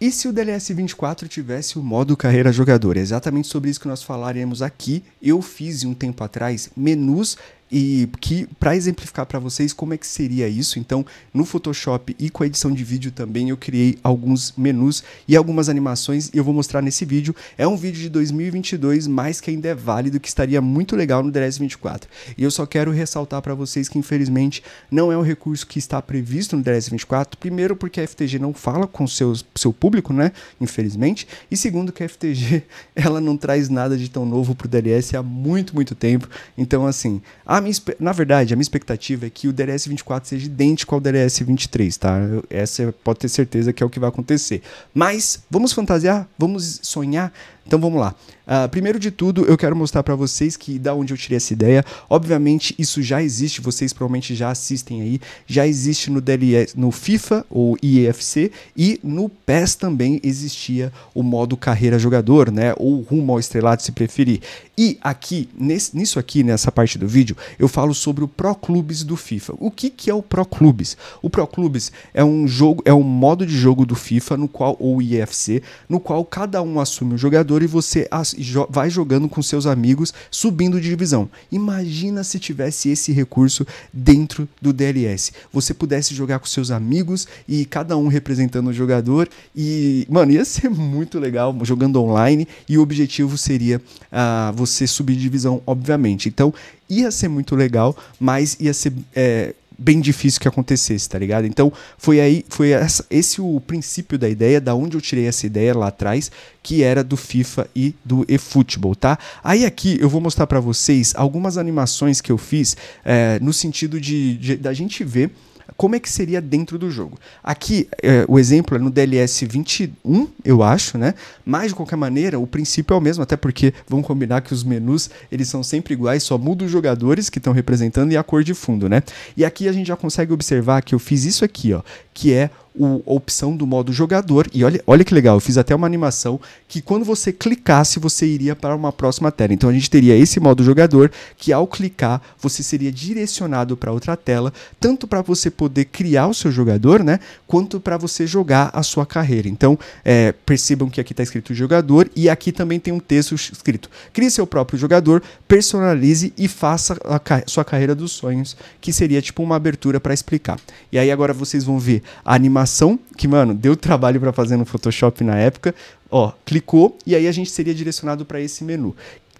E se o DLS24 tivesse o modo carreira jogador? É exatamente sobre isso que nós falaremos aqui. Eu fiz um tempo atrás menus e que para exemplificar para vocês como é que seria isso, então no Photoshop e com a edição de vídeo também eu criei alguns menus e algumas animações e eu vou mostrar nesse vídeo. É um vídeo de 2022, mas que ainda é válido, que estaria muito legal no DS 24. E eu só quero ressaltar para vocês que infelizmente não é um recurso que está previsto no DS 24, primeiro porque a FTG não fala com seus, seu público, né, infelizmente, e segundo que a FTG ela não traz nada de tão novo pro DLS há muito, muito tempo. Então assim, a a minha, na verdade, a minha expectativa é que o DRS 24 seja idêntico ao DRS 23, tá? Eu, essa pode ter certeza que é o que vai acontecer. Mas vamos fantasiar, vamos sonhar então vamos lá. Uh, primeiro de tudo, eu quero mostrar para vocês que da onde eu tirei essa ideia. Obviamente, isso já existe, vocês provavelmente já assistem aí. Já existe no, DLS, no FIFA ou IEFC e no PES também existia o modo carreira jogador, né? Ou rumo ao estrelado, se preferir. E aqui, nesse, nisso aqui, nessa parte do vídeo, eu falo sobre o Pro Clubes do FIFA. O que, que é o Pro Clubes? O Pro Clubes é um jogo, é um modo de jogo do FIFA no qual ou IEFC, no qual cada um assume o jogador jogador e você vai jogando com seus amigos, subindo de divisão. Imagina se tivesse esse recurso dentro do DLS. Você pudesse jogar com seus amigos e cada um representando o jogador. E, mano, ia ser muito legal jogando online. E o objetivo seria uh, você subir de divisão, obviamente. Então, ia ser muito legal, mas ia ser. É, bem difícil que acontecesse, tá ligado? Então, foi aí, foi essa, esse o princípio da ideia, da onde eu tirei essa ideia lá atrás, que era do FIFA e do eFootball, tá? Aí aqui eu vou mostrar para vocês algumas animações que eu fiz é, no sentido de, de da gente ver como é que seria dentro do jogo. Aqui, é, o exemplo é no DLS 21, eu acho, né? Mas, de qualquer maneira, o princípio é o mesmo, até porque vamos combinar que os menus, eles são sempre iguais, só muda os jogadores que estão representando e a cor de fundo, né? E aqui a gente já consegue observar que eu fiz isso aqui, ó que é o, a opção do modo jogador. E olha, olha que legal, eu fiz até uma animação que quando você clicasse, você iria para uma próxima tela. Então a gente teria esse modo jogador que ao clicar, você seria direcionado para outra tela, tanto para você poder criar o seu jogador, né? Quanto para você jogar a sua carreira. Então é, percebam que aqui está escrito jogador e aqui também tem um texto escrito: crie seu próprio jogador, personalize e faça a ca sua carreira dos sonhos, que seria tipo uma abertura para explicar. E aí agora vocês vão ver a animação, que, mano, deu trabalho para fazer no Photoshop na época. Ó, clicou e aí a gente seria direcionado para esse menu.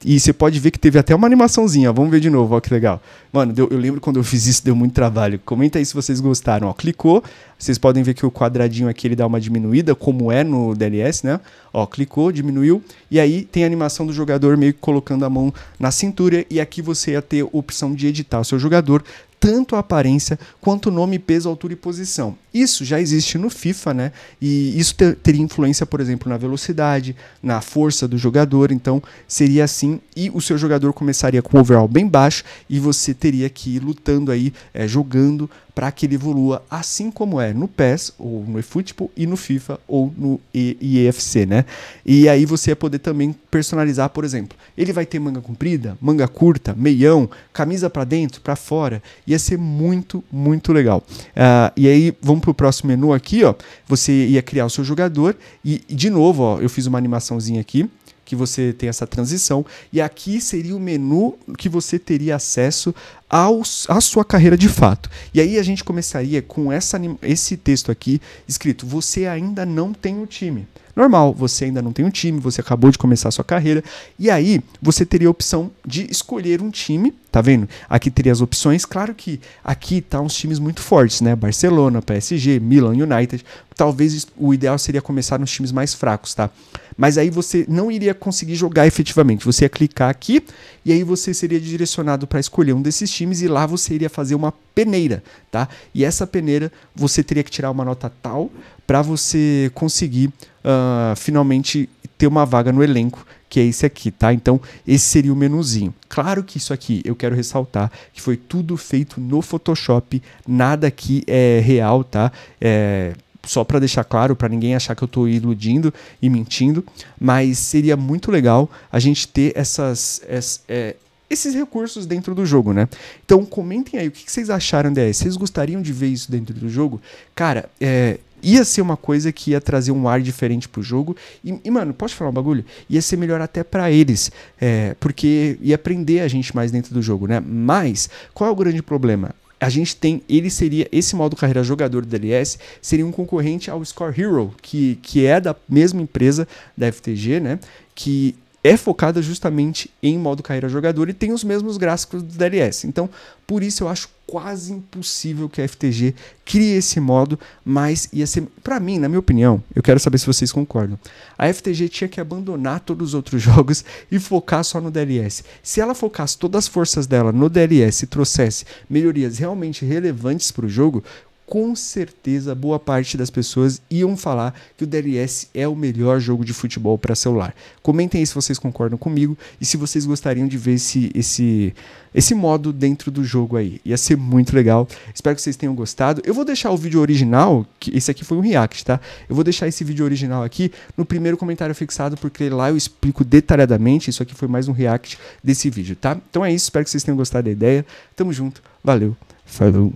E você pode ver que teve até uma animaçãozinha. Vamos ver de novo, ó, que legal. Mano, deu, eu lembro quando eu fiz isso, deu muito trabalho. Comenta aí se vocês gostaram. Ó, clicou, vocês podem ver que o quadradinho aqui ele dá uma diminuída, como é no DLS, né? Ó, clicou, diminuiu. E aí tem a animação do jogador meio que colocando a mão na cintura. E aqui você ia ter a opção de editar o seu jogador tanto a aparência quanto o nome, peso, altura e posição. Isso já existe no FIFA, né? E isso ter, teria influência, por exemplo, na velocidade, na força do jogador. Então, seria assim. E o seu jogador começaria com o overall bem baixo e você teria que ir lutando aí, é, jogando para que ele evolua, assim como é no PES, ou no eFootball, e no FIFA, ou no EFC, né? E aí você ia poder também personalizar, por exemplo, ele vai ter manga comprida, manga curta, meião, camisa para dentro, para fora, ia ser muito, muito legal. Uh, e aí, vamos para o próximo menu aqui, ó, você ia criar o seu jogador e, de novo, ó, eu fiz uma animaçãozinha aqui que você tem essa transição. E aqui seria o menu que você teria acesso aos, à sua carreira de fato. E aí a gente começaria com essa, esse texto aqui escrito: Você ainda não tem um time. Normal, você ainda não tem um time, você acabou de começar a sua carreira. E aí você teria a opção de escolher um time, tá vendo? Aqui teria as opções. Claro que aqui tá uns times muito fortes, né? Barcelona, PSG, Milan, United. Talvez o ideal seria começar nos times mais fracos, tá? Mas aí você não iria conseguir jogar efetivamente. Você ia clicar aqui e aí você seria direcionado para escolher um desses times e lá você iria fazer uma peneira, tá? E essa peneira você teria que tirar uma nota tal para você conseguir uh, finalmente ter uma vaga no elenco, que é esse aqui, tá? Então, esse seria o menuzinho. Claro que isso aqui, eu quero ressaltar, que foi tudo feito no Photoshop, nada aqui é real, tá? É, só para deixar claro, para ninguém achar que eu estou iludindo e mentindo, mas seria muito legal a gente ter essas, é, esses recursos dentro do jogo, né? Então comentem aí o que vocês acharam DS. Vocês gostariam de ver isso dentro do jogo? Cara, é, ia ser uma coisa que ia trazer um ar diferente pro jogo. E, e mano, posso falar um bagulho? Ia ser melhor até para eles, é, porque ia aprender a gente mais dentro do jogo, né? Mas, qual é o grande problema? a gente tem, ele seria, esse modo carreira jogador do DLS seria um concorrente ao Score Hero, que, que é da mesma empresa da FTG, né? Que é focada justamente em modo carreira jogador e tem os mesmos gráficos do DLS. Então, por isso eu acho quase impossível que a FTG crie esse modo, mas ia ser, para mim, na minha opinião, eu quero saber se vocês concordam. A FTG tinha que abandonar todos os outros jogos e focar só no DLS. Se ela focasse todas as forças dela no DLS e trouxesse melhorias realmente relevantes para o jogo, com certeza boa parte das pessoas iam falar que o DLS é o melhor jogo de futebol para celular. Comentem aí se vocês concordam comigo e se vocês gostariam de ver esse, esse, esse modo dentro do jogo aí. Ia ser muito legal. Espero que vocês tenham gostado. Eu vou deixar o vídeo original, que esse aqui foi um react, tá? Eu vou deixar esse vídeo original aqui no primeiro comentário fixado, porque lá eu explico detalhadamente. Isso aqui foi mais um react desse vídeo, tá? Então é isso. Espero que vocês tenham gostado da ideia. Tamo junto. Valeu. Falou.